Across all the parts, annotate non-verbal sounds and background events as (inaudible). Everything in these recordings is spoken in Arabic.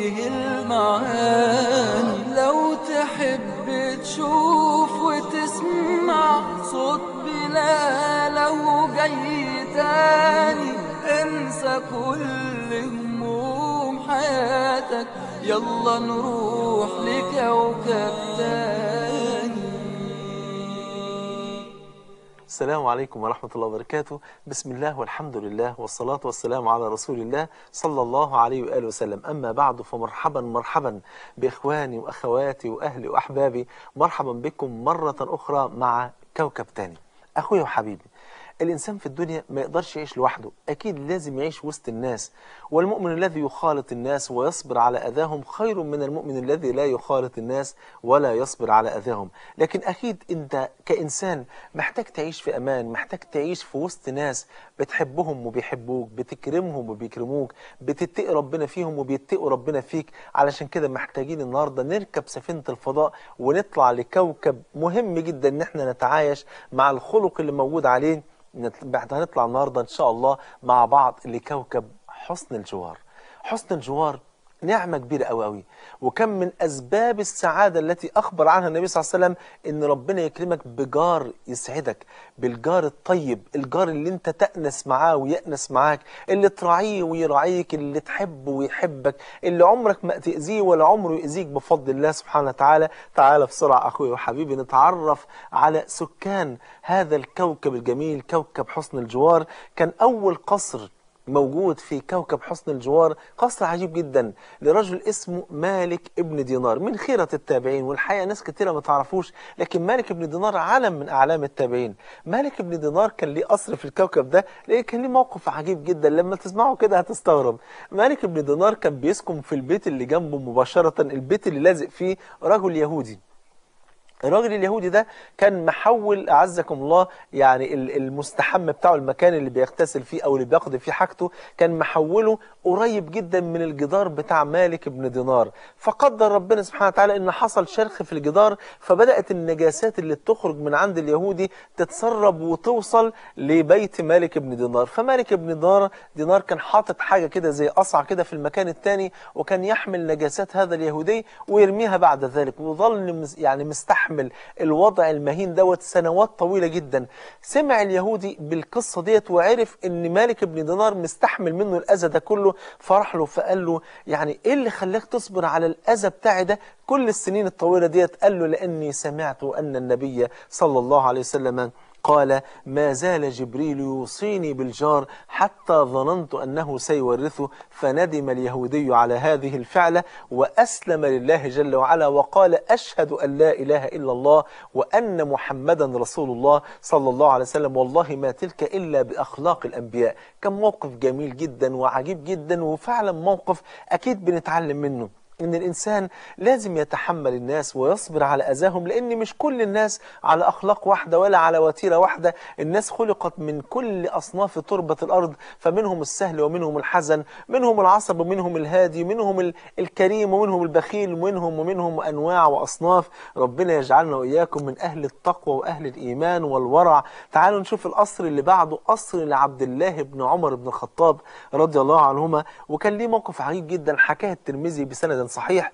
فيه المعاني لو تحب تشوف وتسمع صوت لو جاي تاني انسى كل هموم حياتك يلا نروح لكوكب تاني السلام عليكم ورحمة الله وبركاته بسم الله والحمد لله والصلاة والسلام على رسول الله صلى الله عليه وآله وسلم أما بعد فمرحبا مرحبا بإخواني وأخواتي وأهلي وأحبابي مرحبا بكم مرة أخرى مع كوكب تاني أخوي وحبيبي الإنسان في الدنيا ما يقدرش يعيش لوحده أكيد لازم يعيش وسط الناس والمؤمن الذي يخالط الناس ويصبر على أذاهم خير من المؤمن الذي لا يخالط الناس ولا يصبر على أذاهم لكن أكيد أنت كإنسان محتاج تعيش في أمان محتاج تعيش في وسط ناس بتحبهم وبيحبوك بتكرمهم وبيكرموك بتتقي ربنا فيهم وبيتقوا ربنا فيك علشان كده محتاجين النهاردة نركب سفينة الفضاء ونطلع لكوكب مهم جدا أن احنا نتعايش مع الخلق اللي موجود عليه بعد هنطلع النهارده ان شاء الله مع بعض لكوكب حسن الجوار حسن الجوار نعمة كبيرة أوي أوي وكم من أسباب السعادة التي أخبر عنها النبي صلى الله عليه وسلم إن ربنا يكرمك بجار يسعدك بالجار الطيب الجار اللي أنت تأنس معاه ويأنس معاك اللي تراعيه ويراعيك اللي تحبه ويحبك اللي عمرك ما تأذيه ولا عمره يأذيك بفضل الله سبحانه وتعالى تعالى بسرعة أخوي وحبيبي نتعرف على سكان هذا الكوكب الجميل كوكب حسن الجوار كان أول قصر موجود في كوكب حسن الجوار قصر عجيب جدا لرجل اسمه مالك ابن دينار من خيرة التابعين والحقيقة ناس كتيرة ما تعرفوش لكن مالك ابن دينار علم من أعلام التابعين مالك ابن دينار كان ليه قصر في الكوكب ده ليه كان ليه موقف عجيب جدا لما تسمعه كده هتستغرب مالك ابن دينار كان بيسكن في البيت اللي جنبه مباشرة البيت اللي لازق فيه رجل يهودي الراجل اليهودي ده كان محول أعزكم الله يعني المستحم بتاعه المكان اللي بيغتسل فيه أو اللي بيقضي فيه حاجته كان محوله قريب جدا من الجدار بتاع مالك بن دينار فقدر ربنا سبحانه وتعالى ان حصل شرخ في الجدار فبدأت النجاسات اللي بتخرج من عند اليهودي تتسرب وتوصل لبيت مالك بن دينار فمالك بن دينار دينار كان حاطط حاجة كده زي قصع كده في المكان الثاني وكان يحمل نجاسات هذا اليهودي ويرميها بعد ذلك وظل يعني مستحم يحمل الوضع المهين دوت سنوات طويلة جدا سمع اليهودي بالقصة ديت وعرف ان مالك بن دينار مستحمل منه الأذى ده كله فرح له فقال له يعني ايه اللي خلاك تصبر على الأذى بتاعي ده كل السنين الطويلة ديت قال له لأني سمعت أن النبي صلى الله عليه وسلم قال ما زال جبريل يوصيني بالجار حتى ظننت أنه سيورثه فندم اليهودي على هذه الفعلة وأسلم لله جل وعلا وقال أشهد أن لا إله إلا الله وأن محمدا رسول الله صلى الله عليه وسلم والله ما تلك إلا بأخلاق الأنبياء كان موقف جميل جدا وعجيب جدا وفعلا موقف أكيد بنتعلم منه ان الانسان لازم يتحمل الناس ويصبر على اذاهم لان مش كل الناس على اخلاق واحده ولا على وتيره واحده الناس خلقت من كل اصناف تربه الارض فمنهم السهل ومنهم الحزن منهم العصب ومنهم الهادي منهم الكريم ومنهم البخيل ومنهم ومنهم انواع واصناف ربنا يجعلنا واياكم من اهل التقوى واهل الايمان والورع تعالوا نشوف القصر اللي بعده قصر لعبد الله بن عمر بن الخطاب رضي الله عنهما وكان ليه موقف عجيب جدا حكاه الترمذي بسند صحيح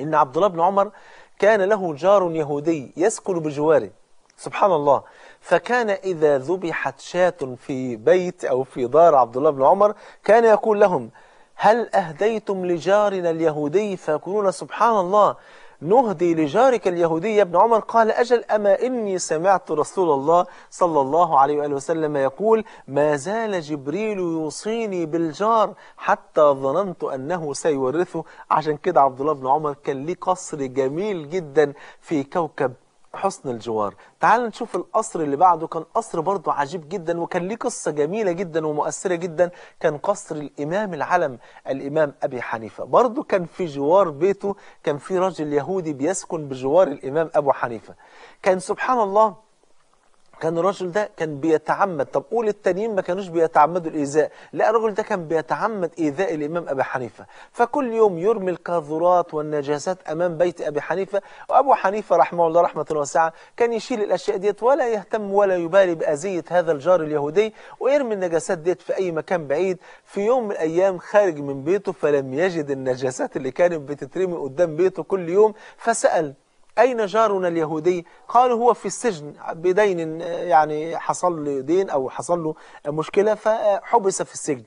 إن عبد الله بن عمر كان له جار يهودي يسكن بجواره سبحان الله فكان إذا ذبحت شاة في بيت أو في دار عبد الله بن عمر كان يقول لهم هل أهديتم لجارنا اليهودي فيقولون سبحان الله نهدي لجارك اليهودي يا ابن عمر قال أجل أما إني سمعت رسول الله صلى الله عليه وآله وسلم يقول ما زال جبريل يوصيني بالجار حتى ظننت أنه سيورثه عشان كده عبد الله بن عمر كان ليه قصر جميل جدا في كوكب حسن الجوار تعال نشوف القصر اللي بعده كان قصر برضه عجيب جدا وكان ليه قصة جميلة جدا ومؤثرة جدا كان قصر الإمام العلم الإمام أبي حنيفة برضه كان في جوار بيته كان في رجل يهودي بيسكن بجوار الإمام أبو حنيفة كان سبحان الله كان الرجل ده كان بيتعمد طب قول التانيين ما كانوش بيتعمدوا الإيذاء لا الرجل ده كان بيتعمد إيذاء الإمام أبي حنيفة فكل يوم يرمي القاذورات والنجاسات أمام بيت أبي حنيفة وأبو حنيفة رحمه الله رحمة واسعة كان يشيل الأشياء ديت ولا يهتم ولا يبالي بأذية هذا الجار اليهودي ويرمي النجاسات ديت في أي مكان بعيد في يوم من الأيام خارج من بيته فلم يجد النجاسات اللي كانت بتترمي قدام بيته كل يوم فسأل أين جارنا اليهودي قالوا هو في السجن بدين يعني حصل له دين أو حصل له مشكلة فحبس في السجن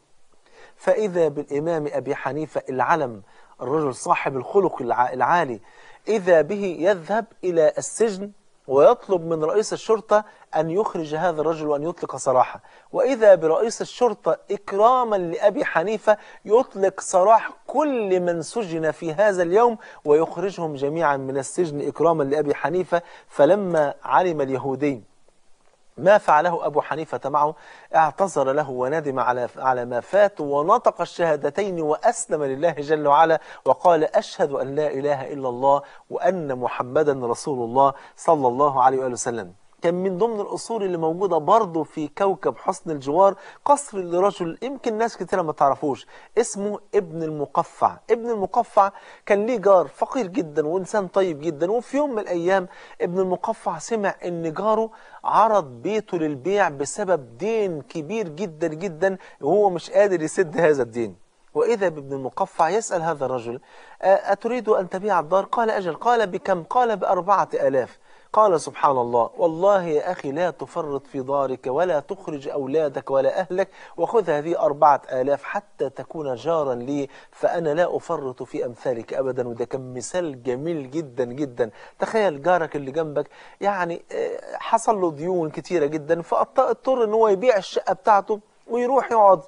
فإذا بالإمام أبي حنيفة العلم الرجل صاحب الخلق العالي إذا به يذهب إلى السجن ويطلب من رئيس الشرطة أن يخرج هذا الرجل وأن يطلق سراحة وإذا برئيس الشرطة إكراما لأبي حنيفة يطلق سراح كل من سجن في هذا اليوم ويخرجهم جميعا من السجن إكراما لأبي حنيفة فلما علم اليهودي ما فعله أبو حنيفة معه اعتذر له وندم على على ما فات ونطق الشهادتين وأسلم لله جل وعلا وقال أشهد أن لا إله إلا الله وأن محمدا رسول الله صلى الله عليه وآله وسلم كان من ضمن القصور اللي موجودة برضه في كوكب حسن الجوار قصر لرجل يمكن ناس كتيرة ما تعرفوش اسمه ابن المقفع ابن المقفع كان ليه جار فقير جدا وإنسان طيب جدا وفي يوم من الأيام ابن المقفع سمع إن جاره عرض بيته للبيع بسبب دين كبير جدا جدا وهو مش قادر يسد هذا الدين وإذا بابن المقفع يسأل هذا الرجل أتريد أن تبيع الدار؟ قال أجل قال بكم؟ قال بأربعة ألاف قال سبحان الله والله يا أخي لا تفرط في دارك ولا تخرج أولادك ولا أهلك وخذ هذه أربعة آلاف حتى تكون جارا لي فأنا لا أفرط في أمثالك أبدا وده كان مثال جميل جدا جدا تخيل جارك اللي جنبك يعني آه، حصل له ديون كتيرة جدا فاضطر ان هو يبيع الشقة بتاعته ويروح يقعد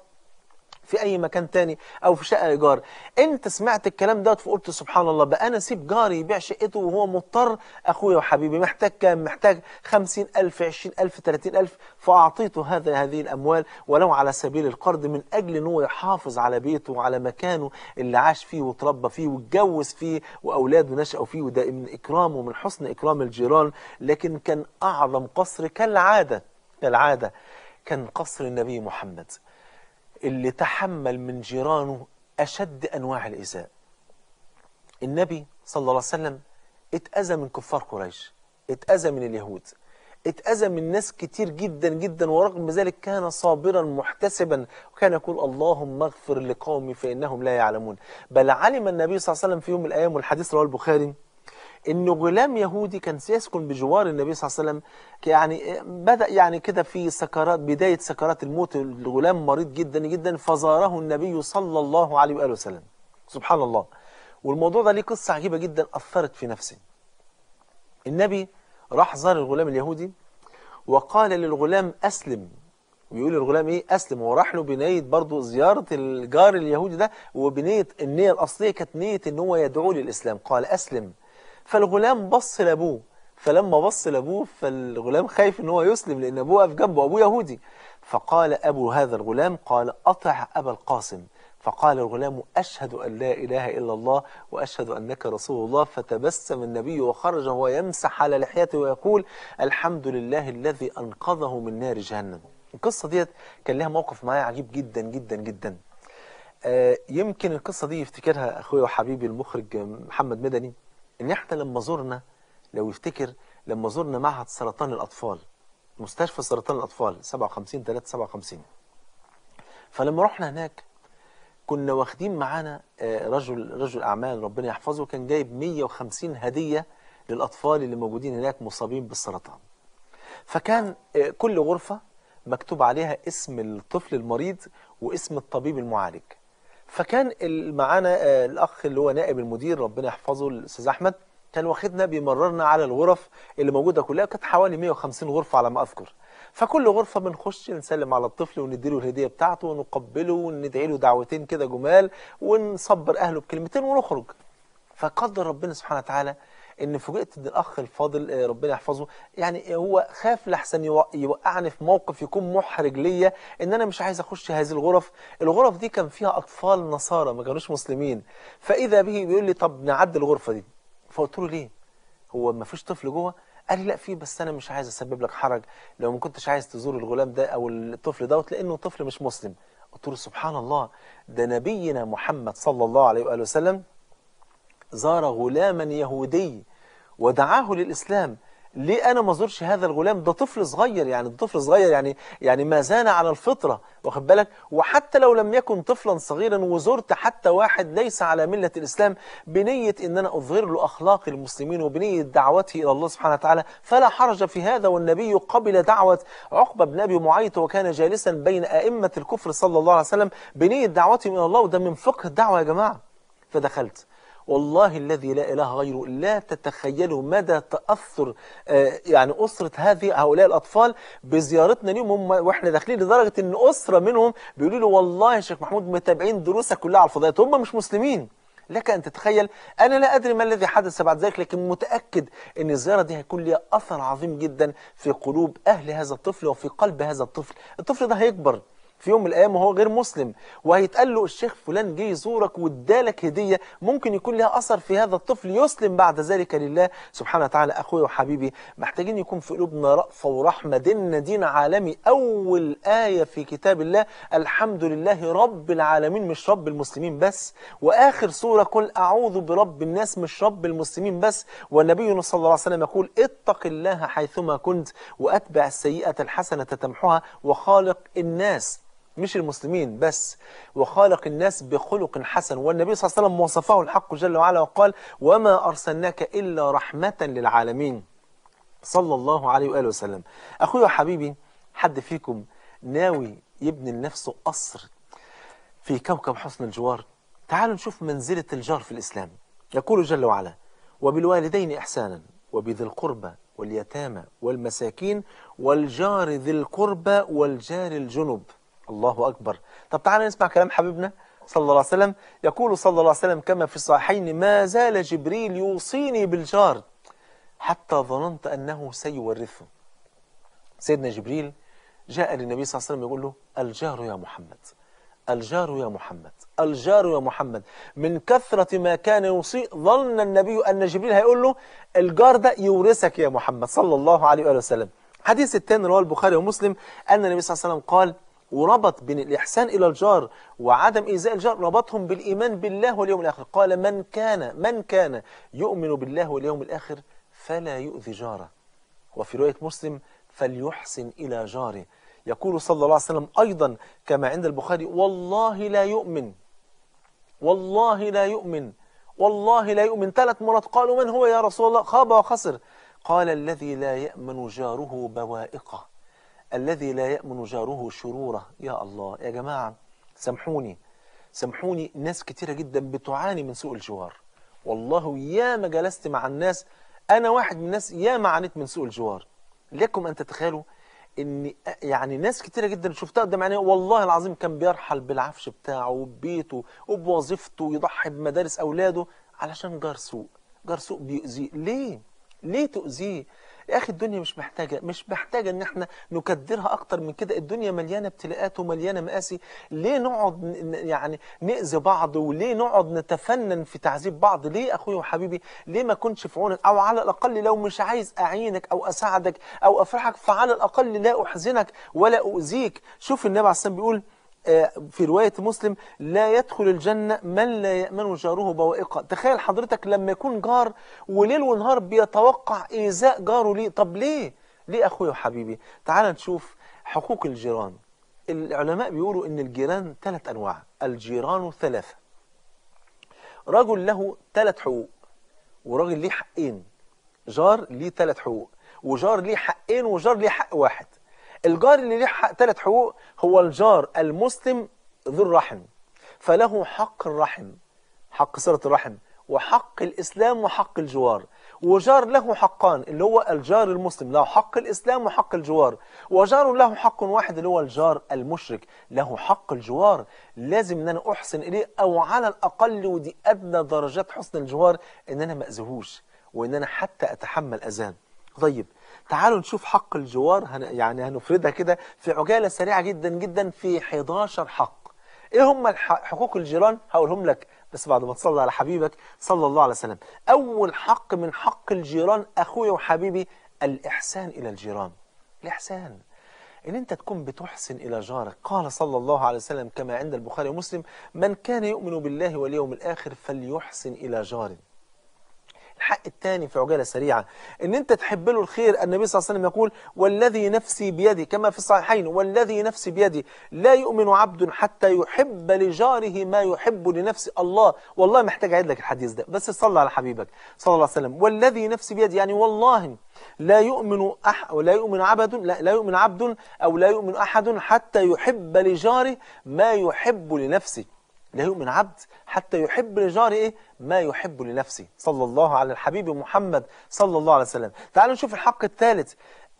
في أي مكان تاني أو في شقة إيجار أنت سمعت الكلام دوت فقلت سبحان الله بقى أنا أسيب جاري يبيع شقته وهو مضطر أخويا وحبيبي محتاج كام محتاج 50000 20000 30000 فأعطيته هذا هذه الأموال ولو على سبيل القرض من أجل ان هو يحافظ على بيته وعلى مكانه اللي عاش فيه وتربى فيه واتجوز فيه وأولاده نشأوا فيه وده من إكرامه ومن حسن إكرام الجيران لكن كان أعظم قصر كالعادة كالعادة كان قصر النبي محمد اللي تحمل من جيرانه أشد أنواع الإزاء النبي صلى الله عليه وسلم اتأذى من كفار قريش اتأذى من اليهود اتأذى من ناس كتير جدا جدا ورغم ذلك كان صابرا محتسبا وكان يقول اللهم اغفر لقومي فإنهم لا يعلمون بل علم النبي صلى الله عليه وسلم في يوم من الأيام والحديث رواه البخاري ان غلام يهودي كان سيسكن بجوار النبي صلى الله عليه وسلم يعني بدا يعني كده في سكرات بدايه سكرات الموت الغلام مريض جدا جدا فزاره النبي صلى الله عليه واله وسلم سبحان الله والموضوع ده ليه قصه عجيبه جدا اثرت في نفسي النبي راح زار الغلام اليهودي وقال للغلام اسلم ويقول للغلام ايه اسلم وراح له بنيه برضه زياره الجار اليهودي ده وبنيه النيه الاصليه كانت نيه ان هو يدعو للاسلام قال اسلم فالغلام بص لابوه فلما بص لابوه فالغلام خايف ان هو يسلم لان ابوه واقف جنبه ابوه يهودي فقال ابو هذا الغلام قال اطع ابا القاسم فقال الغلام أشهد أن لا إله إلا الله وأشهد أنك رسول الله فتبسم النبي وخرج وهو يمسح على لحيته ويقول الحمد لله الذي أنقذه من نار جهنم القصة ديت كان لها موقف معايا عجيب جدا جدا جدا آه، يمكن القصة دي يفتكرها أخويا وحبيبي المخرج محمد مدني ان احنا لما زرنا لو يفتكر لما زرنا معهد سرطان الاطفال مستشفى سرطان الاطفال 57 3 57 فلما رحنا هناك كنا واخدين معانا آه، رجل رجل اعمال ربنا يحفظه كان جايب 150 هديه للاطفال اللي موجودين هناك مصابين بالسرطان فكان آه، كل غرفه مكتوب عليها اسم الطفل المريض واسم الطبيب المعالج فكان معانا آه، الاخ اللي هو نائب المدير ربنا يحفظه الاستاذ احمد كان واخدنا بيمررنا على الغرف اللي موجوده كلها كانت حوالي 150 غرفه على ما اذكر فكل غرفه بنخش نسلم على الطفل ونديله الهديه بتاعته ونقبله وندعي له دعوتين كده جمال ونصبر اهله بكلمتين ونخرج فقدر ربنا سبحانه وتعالى ان فوجئت ان الاخ الفاضل آه، ربنا يحفظه يعني هو خاف لحسن يوقعني في موقف يكون محرج ليا ان انا مش عايز اخش هذه الغرف الغرف دي كان فيها اطفال نصارى ما كانوش مسلمين فاذا به بيقول لي طب نعدي الغرفه دي فقلت له ليه هو ما فيش طفل جوه قال لي لا في بس انا مش عايز اسبب لك حرج لو ما كنتش عايز تزور الغلام ده او الطفل دوت لانه طفل مش مسلم قلت له سبحان الله ده نبينا محمد صلى الله عليه واله وسلم زار غلاما يهودي ودعاه للإسلام ليه أنا ما زورش هذا الغلام ده طفل صغير يعني طفل صغير يعني يعني ما زال على الفطرة واخد بالك وحتى لو لم يكن طفلا صغيرا وزرت حتى واحد ليس على ملة الإسلام بنية إن أنا أظهر له أخلاق المسلمين وبنية دعوته إلى الله سبحانه وتعالى فلا حرج في هذا والنبي قبل دعوة عقبة بن أبي معيط وكان جالسا بين أئمة الكفر صلى الله عليه وسلم بنية دعوتهم إلى الله وده من فقه الدعوة يا جماعة فدخلت والله الذي لا إله غيره لا تتخيلوا مدى تأثر آه، يعني أسرة هذه هؤلاء الأطفال بزيارتنا اليوم وإحنا داخلين لدرجة أن أسرة منهم بيقولوا له والله يا شيخ محمود متابعين دروسك كلها على الفضائيات هم مش مسلمين لك أن تتخيل أنا لا أدري ما الذي حدث بعد ذلك لكن متأكد أن الزيارة دي هيكون ليها أثر عظيم جدا في قلوب أهل هذا الطفل وفي قلب هذا الطفل الطفل ده هيكبر في يوم من الأيام وهو غير مسلم وهيتقال له الشيخ فلان جه يزورك وادالك هدية ممكن يكون لها أثر في هذا الطفل يسلم بعد ذلك لله سبحانه وتعالى اخويا وحبيبي محتاجين يكون في قلوبنا رأفة ورحمة ديننا دين عالمي أول آية في كتاب الله الحمد لله رب العالمين مش رب المسلمين بس وآخر سورة قل أعوذ برب الناس مش رب المسلمين بس والنبي صلى الله عليه وسلم يقول اتق الله حيثما كنت وأتبع السيئة الحسنة تمحها وخالق الناس مش المسلمين بس وخالق الناس بخلق حسن والنبي صلى الله عليه وسلم وصفه الحق جل وعلا وقال وما أرسلناك إلا رحمة للعالمين صلى الله عليه وآله وسلم أخوي وحبيبي حد فيكم ناوي يبني لنفسه قصر في كوكب حسن الجوار تعالوا نشوف منزلة الجار في الإسلام يقول جل وعلا وبالوالدين إحسانا وبذي القربى واليتامى والمساكين والجار ذي القربى والجار الجنب الله أكبر طب تعالى نسمع كلام حبيبنا صلى الله عليه وسلم يقول صلى الله عليه وسلم كما في الصحيحين ما زال جبريل يوصيني بالجار حتى ظننت أنه سيورثه سيدنا جبريل جاء للنبي صلى الله عليه وسلم يقول له الجار يا محمد الجار يا محمد الجار يا محمد من كثرة ما كان يوصي ظن النبي أن جبريل هيقول له الجار ده يورثك يا محمد صلى الله عليه وآله وسلم حديث الثاني رواه البخاري ومسلم أن النبي صلى الله عليه وسلم قال وربط بين الإحسان إلى الجار وعدم إيذاء الجار ربطهم بالإيمان بالله واليوم الآخر قال من كان من كان يؤمن بالله واليوم الآخر فلا يؤذي جاره وفي رواية مسلم فليحسن إلى جاره يقول صلى الله عليه وسلم أيضا كما عند البخاري والله لا يؤمن والله لا يؤمن والله لا يؤمن ثلاث مرات قالوا من هو يا رسول الله خاب وخسر قال الذي لا يأمن جاره بوائقه الذي لا يأمن جاره شروره يا الله يا جماعة سامحوني سامحوني ناس كتيرة جدا بتعاني من سوء الجوار والله يا ما جلست مع الناس أنا واحد من الناس يا ما عانيت من سوء الجوار لكم أن تتخيلوا ان يعني ناس كتيرة جدا شفتها قدام عينيا والله العظيم كان بيرحل بالعفش بتاعه وبيته وبوظيفته ويضحي بمدارس اولاده علشان جار سوء جار سوء بيؤذيه ليه ليه تؤذيه يا اخي الدنيا مش محتاجه مش محتاجه ان احنا نكدرها اكتر من كده الدنيا مليانه ابتلاءات ومليانه مقاسي ليه نقعد يعني ناذي بعض وليه نقعد نتفنن في تعذيب بعض ليه اخويا وحبيبي ليه ما كنتش في عونك او على الاقل لو مش عايز اعينك او اساعدك او افرحك فعلى الاقل لا احزنك ولا اؤذيك شوف النبي عليه الصلاه والسلام بيقول آه، في رواية مسلم لا يدخل الجنة من لا يأمن جاره بوائقة تخيل حضرتك لما يكون جار وليل ونهار بيتوقع إيذاء جاره ليه طب ليه ليه أخويا وحبيبي تعال نشوف حقوق الجيران العلماء بيقولوا إن الجيران ثلاث أنواع الجيران ثلاثة رجل له ثلاث حقوق وراجل ليه حقين جار ليه ثلاث حقوق وجار ليه حقين وجار ليه حق واحد الجار اللي ليه حق ثلاث حقوق هو الجار المسلم ذو الرحم فله حق الرحم حق صلة الرحم وحق الإسلام وحق الجوار وجار له حقان اللي هو الجار المسلم له حق الإسلام وحق الجوار وجار له حق واحد اللي هو الجار المشرك له حق الجوار لازم ان انا احسن اليه او على الاقل ودي ادنى درجات حسن الجوار ان انا مأزهوش وان انا حتى اتحمل اذاه طيب تعالوا نشوف حق الجوار هن يعني هنفردها كده في عجالة سريعة جدا جدا في 11 حق ايه هم حقوق الجيران هقولهم لك بس بعد ما تصلي على حبيبك صلى الله عليه وسلم اول حق من حق الجيران اخويا وحبيبي الاحسان الى الجيران الاحسان ان انت تكون بتحسن الى جارك قال صلى الله عليه وسلم كما عند البخاري ومسلم من كان يؤمن بالله واليوم الاخر فليحسن الى جاره الحق الثاني في عجالة سريعة ان انت تحب له الخير النبي صلى الله عليه وسلم يقول والذي نفسي بيدي كما في الصحيحين والذي نفسي بيدي لا يؤمن عبد حتى يحب لجاره ما يحب لنفسه الله والله محتاج اعيد لك الحديث ده بس صلى على حبيبك صلى الله عليه وسلم والذي نفسي بيدي يعني والله لا يؤمن أح لا يؤمن عبد لا, لا يؤمن عبد او لا يؤمن احد حتى يحب لجاره ما يحب لنفسه لا يؤمن عبد حتى يحب لجاره إيه؟ ما يحب لنفسه صلى الله على الحبيب محمد صلى الله عليه وسلم تعالوا نشوف الحق الثالث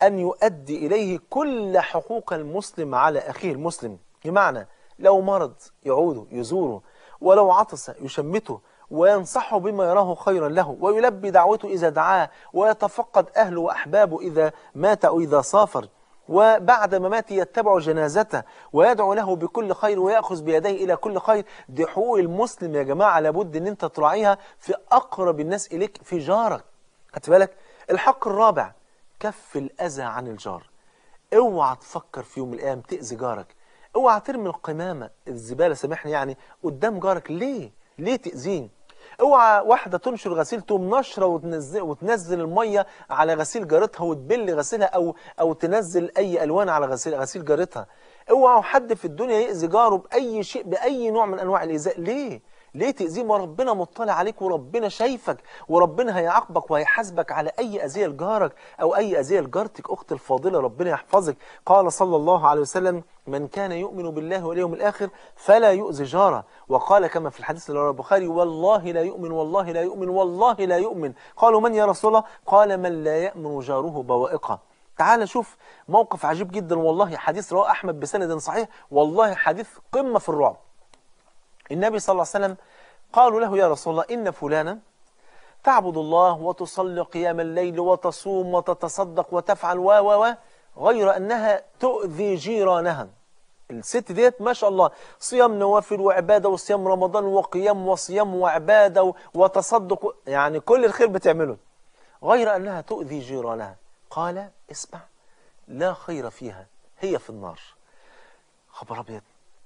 أن يؤدي إليه كل حقوق المسلم على أخيه المسلم بمعنى لو مرض يعوده يزوره ولو عطس يشمته وينصحه بما يراه خيرا له ويلبي دعوته إذا دعاه ويتفقد أهله وأحبابه إذا مات أو إذا سافر وبعد مماته يتبع جنازته ويدعو له بكل خير ويأخذ بيديه إلى كل خير دي حقوق المسلم يا جماعة لابد أن أنت تراعيها في أقرب الناس إليك في جارك خدت بالك الحق الرابع كف الأذى عن الجار اوعى تفكر في يوم الأيام تأذي جارك اوعى ترمي القمامة الزبالة سامحني يعني قدام جارك ليه ليه تأذيني اوعى واحدة تنشر غسيل تقوم نشرة وتنزل, وتنزل المية على غسيل جارتها وتبل غسيلها او او تنزل اي الوان على غسيل غسيل جارتها اوعى حد في الدنيا يأذي جاره باي شيء باي نوع من انواع الايذاء ليه ليه ما وربنا مطلع عليك وربنا شايفك وربنا هيعاقبك وهيحاسبك على أي أذية لجارك أو أي أذية لجارتك أخت الفاضلة ربنا يحفظك قال صلى الله عليه وسلم من كان يؤمن بالله واليوم الآخر فلا يؤذي جاره وقال كما في الحديث اللي رواه البخاري والله لا يؤمن والله لا يؤمن والله لا يؤمن قالوا من يا رسول الله قال من لا يأمن جاره بوائقه تعال شوف موقف عجيب جدا والله حديث رواه أحمد بسند صحيح والله حديث قمة في الرعب النبي صلى الله عليه وسلم قالوا له يا رسول الله إن فلانا تعبد الله وتصلي قيام الليل وتصوم وتتصدق وتفعل و و و غير أنها تؤذي جيرانها الست ديت ما شاء الله صيام نوافل وعبادة وصيام رمضان وقيام وصيام وعبادة وتصدق يعني كل الخير بتعمله غير أنها تؤذي جيرانها قال اسمع لا خير فيها هي في النار خبر أبيض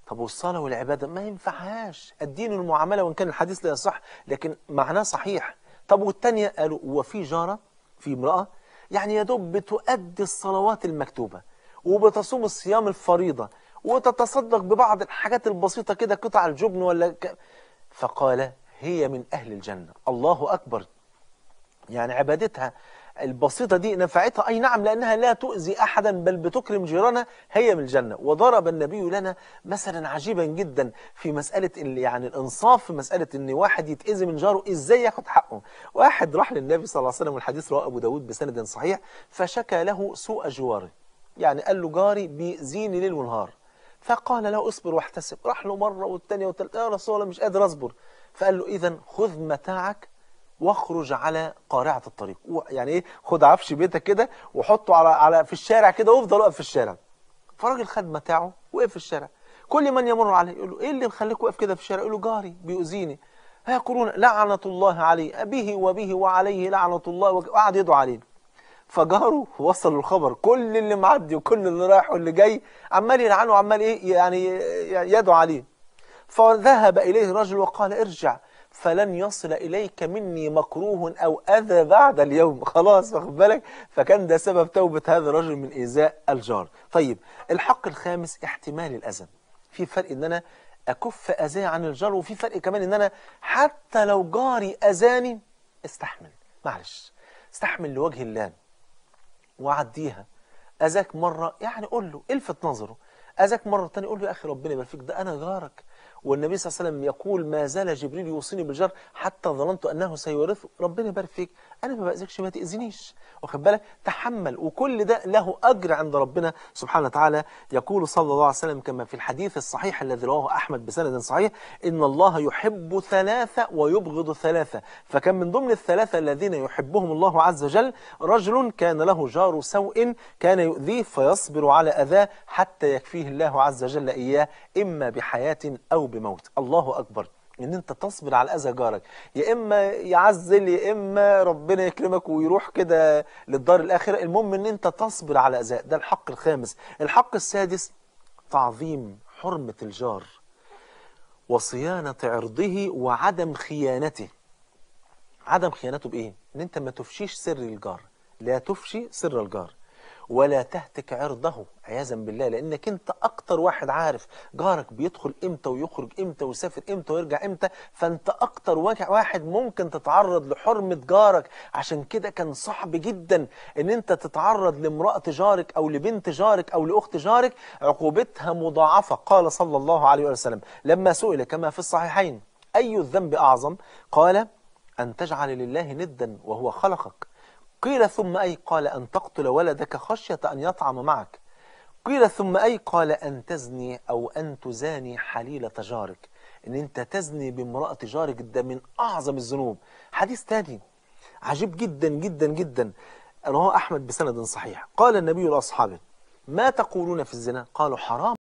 طب والصلاة والعبادة ما ينفعهاش الدين المعاملة وإن كان الحديث لا يصح لكن معناه صحيح طب والتانية قالوا وفي جارة في امرأة يعني يا دوب بتؤدي الصلوات المكتوبة وبتصوم الصيام الفريضة وتتصدق ببعض الحاجات البسيطة كده قطع الجبن ولا ك... فقال هي من أهل الجنة الله أكبر يعني عبادتها البسيطة دي نفعتها أي نعم لأنها لا تؤذي أحدا بل بتكرم جيرانها هي من الجنة وضرب النبي لنا مثلا عجيبا جدا في مسألة يعني الإنصاف في مسألة أن واحد يتأذي من جاره إزاي ياخد حقه واحد راح للنبي صلى الله عليه وسلم والحديث رواه أبو داود بسند صحيح فشكى له سوء جواره يعني قال له جاري بيزيني ليل ونهار فقال له اصبر واحتسب راح له مرة والثانية والثالثة يا رسول الله مش قادر أصبر فقال له إذا خذ متاعك واخرج على قارعه الطريق يعني ايه خد عفش بيتك كده وحطه على على في الشارع كده وافضل واقف في الشارع فالراجل خد متاعه وقف في الشارع كل من يمر عليه يقول له ايه اللي مخليك واقف كده في الشارع يقول له جاري بيؤذيني ها لعنه الله عليه ابيه وبه وعليه لعنه الله وقعد يدعو عليه فجاره وصل الخبر كل اللي معدي وكل اللي رايح واللي جاي عمال يلعنه وعمال ايه يعني يدعو عليه فذهب اليه رجل وقال ارجع فلن يصل إليك مني مكروه أو أذى بعد اليوم (laughs) خلاص واخد بالك فكان ده سبب توبة هذا الرجل من إيذاء الجار طيب الحق الخامس احتمال الأذى في فرق إن أنا أكف أذى عن الجار وفي فرق كمان إن أنا حتى لو جاري أذاني استحمل معلش استحمل لوجه الله وعديها أذاك مرة يعني قول له الفت نظره أذاك مرة تاني قول له يا أخي ربنا يبارك فيك ده أنا جارك والنبي صلى الله عليه وسلم يقول ما زال جبريل يوصيني بالجر حتى ظننت أنه سيورث ربنا يبارك فيك أنا ما بأذكش ما تأذنيش واخد بالك تحمل وكل ده له أجر عند ربنا سبحانه وتعالى يقول صلى الله عليه وسلم كما في الحديث الصحيح الذي رواه أحمد بسند صحيح إن الله يحب ثلاثة ويبغض ثلاثة فكان من ضمن الثلاثة الذين يحبهم الله عز وجل رجل كان له جار سوء كان يؤذيه فيصبر على أذاه حتى يكفيه الله عز وجل إياه إما بحياة أو بموت الله أكبر ان انت تصبر على اذى جارك يا اما يعزل يا اما ربنا يكرمك ويروح كده للدار الاخره المهم ان انت تصبر على اذاه ده الحق الخامس الحق السادس تعظيم حرمه الجار وصيانه عرضه وعدم خيانته عدم خيانته بايه ان انت ما تفشيش سر الجار لا تفشي سر الجار ولا تهتك عرضه عياذا بالله لانك انت اكتر واحد عارف جارك بيدخل امتى ويخرج امتى ويسافر امتى ويرجع امتى فانت اكتر واحد ممكن تتعرض لحرمه جارك عشان كده كان صعب جدا ان انت تتعرض لامراه جارك او لبنت جارك او لاخت جارك عقوبتها مضاعفه قال صلى الله عليه وسلم لما سئل كما في الصحيحين اي الذنب اعظم قال ان تجعل لله ندا وهو خلقك قيل ثم أي قال أن تقتل ولدك خشية أن يطعم معك قيل ثم أي قال أن تزني أو أن تزاني حليلة جارك أن أنت تزني بامرأة جارك ده من أعظم الذنوب حديث تاني عجيب جدا جدا جدا رواه أحمد بسند صحيح قال النبي لأصحابه ما تقولون في الزنا قالوا حرام